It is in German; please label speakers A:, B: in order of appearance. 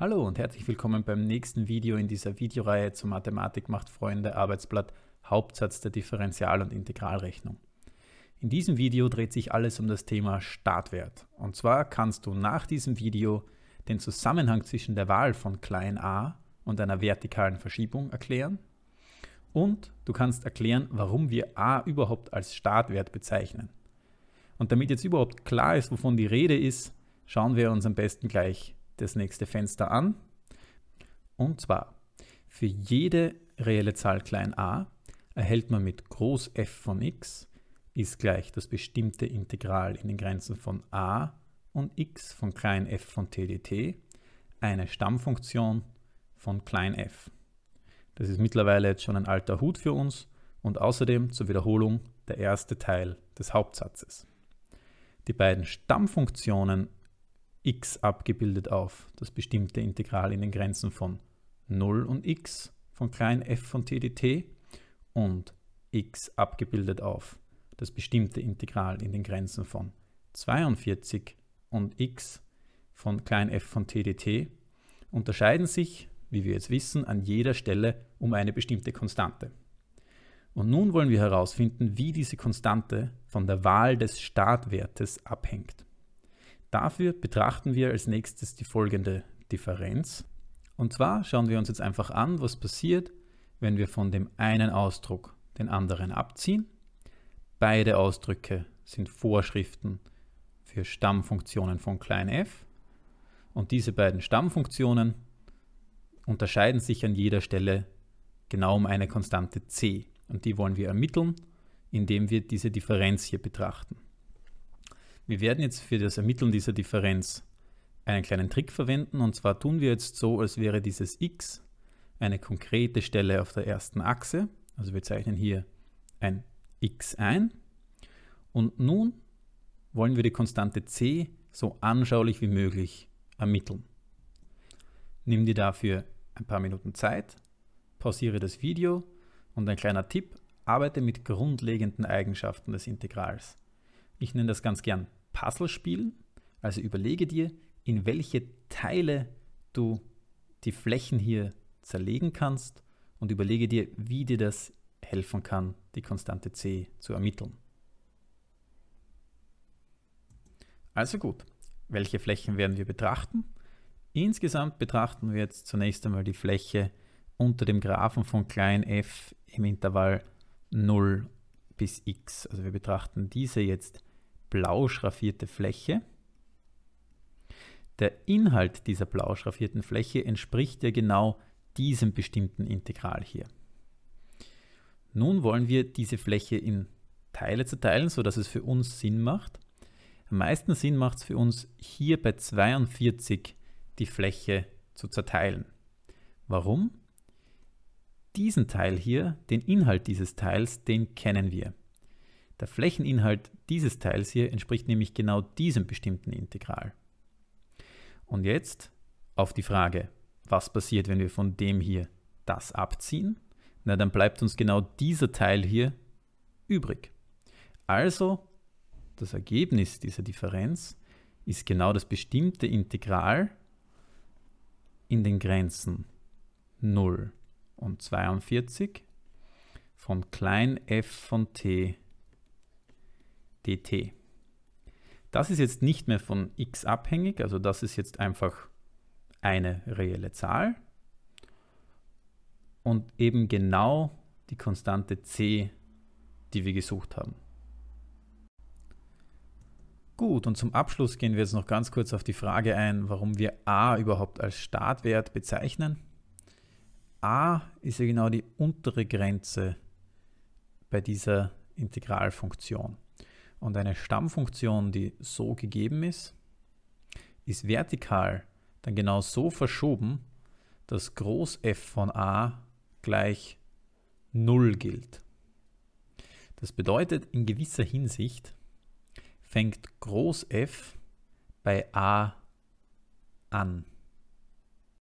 A: Hallo und herzlich willkommen beim nächsten Video in dieser Videoreihe zu Mathematik macht Freunde Arbeitsblatt Hauptsatz der Differential- und Integralrechnung. In diesem Video dreht sich alles um das Thema Startwert. Und zwar kannst du nach diesem Video den Zusammenhang zwischen der Wahl von klein a und einer vertikalen Verschiebung erklären. Und du kannst erklären, warum wir a überhaupt als Startwert bezeichnen. Und damit jetzt überhaupt klar ist, wovon die Rede ist, schauen wir uns am besten gleich das nächste Fenster an. Und zwar, für jede reelle Zahl klein a erhält man mit groß f von x ist gleich das bestimmte Integral in den Grenzen von a und x von klein f von t dt eine Stammfunktion von klein f. Das ist mittlerweile jetzt schon ein alter Hut für uns und außerdem zur Wiederholung der erste Teil des Hauptsatzes. Die beiden Stammfunktionen x abgebildet auf, das bestimmte Integral in den Grenzen von 0 und x von klein f von t dt und x abgebildet auf, das bestimmte Integral in den Grenzen von 42 und x von klein f von t dt unterscheiden sich, wie wir jetzt wissen, an jeder Stelle um eine bestimmte Konstante. Und nun wollen wir herausfinden, wie diese Konstante von der Wahl des Startwertes abhängt. Dafür betrachten wir als nächstes die folgende Differenz. Und zwar schauen wir uns jetzt einfach an, was passiert, wenn wir von dem einen Ausdruck den anderen abziehen. Beide Ausdrücke sind Vorschriften für Stammfunktionen von klein f. Und diese beiden Stammfunktionen unterscheiden sich an jeder Stelle genau um eine Konstante c. Und die wollen wir ermitteln, indem wir diese Differenz hier betrachten. Wir werden jetzt für das Ermitteln dieser Differenz einen kleinen Trick verwenden und zwar tun wir jetzt so, als wäre dieses x eine konkrete Stelle auf der ersten Achse. Also wir zeichnen hier ein x ein und nun wollen wir die Konstante c so anschaulich wie möglich ermitteln. Nimm dir dafür ein paar Minuten Zeit, pausiere das Video und ein kleiner Tipp, arbeite mit grundlegenden Eigenschaften des Integrals. Ich nenne das ganz gern Puzzle spielen. Also überlege dir, in welche Teile du die Flächen hier zerlegen kannst und überlege dir, wie dir das helfen kann, die Konstante c zu ermitteln. Also gut, welche Flächen werden wir betrachten? Insgesamt betrachten wir jetzt zunächst einmal die Fläche unter dem Graphen von klein f im Intervall 0 bis x. Also wir betrachten diese jetzt blau schraffierte Fläche. Der Inhalt dieser blau schraffierten Fläche entspricht ja genau diesem bestimmten Integral hier. Nun wollen wir diese Fläche in Teile zerteilen, sodass es für uns Sinn macht. Am meisten Sinn macht es für uns, hier bei 42 die Fläche zu zerteilen. Warum? Diesen Teil hier, den Inhalt dieses Teils, den kennen wir. Der Flächeninhalt dieses Teils hier entspricht nämlich genau diesem bestimmten Integral. Und jetzt auf die Frage, was passiert, wenn wir von dem hier das abziehen? Na, dann bleibt uns genau dieser Teil hier übrig. Also, das Ergebnis dieser Differenz ist genau das bestimmte Integral in den Grenzen 0 und 42 von klein f von t dt. Das ist jetzt nicht mehr von x abhängig, also das ist jetzt einfach eine reelle Zahl. Und eben genau die Konstante c, die wir gesucht haben. Gut, und zum Abschluss gehen wir jetzt noch ganz kurz auf die Frage ein, warum wir a überhaupt als Startwert bezeichnen. a ist ja genau die untere Grenze bei dieser Integralfunktion. Und eine Stammfunktion, die so gegeben ist, ist vertikal dann genau so verschoben, dass Groß f von a gleich 0 gilt. Das bedeutet, in gewisser Hinsicht fängt Groß f bei a an.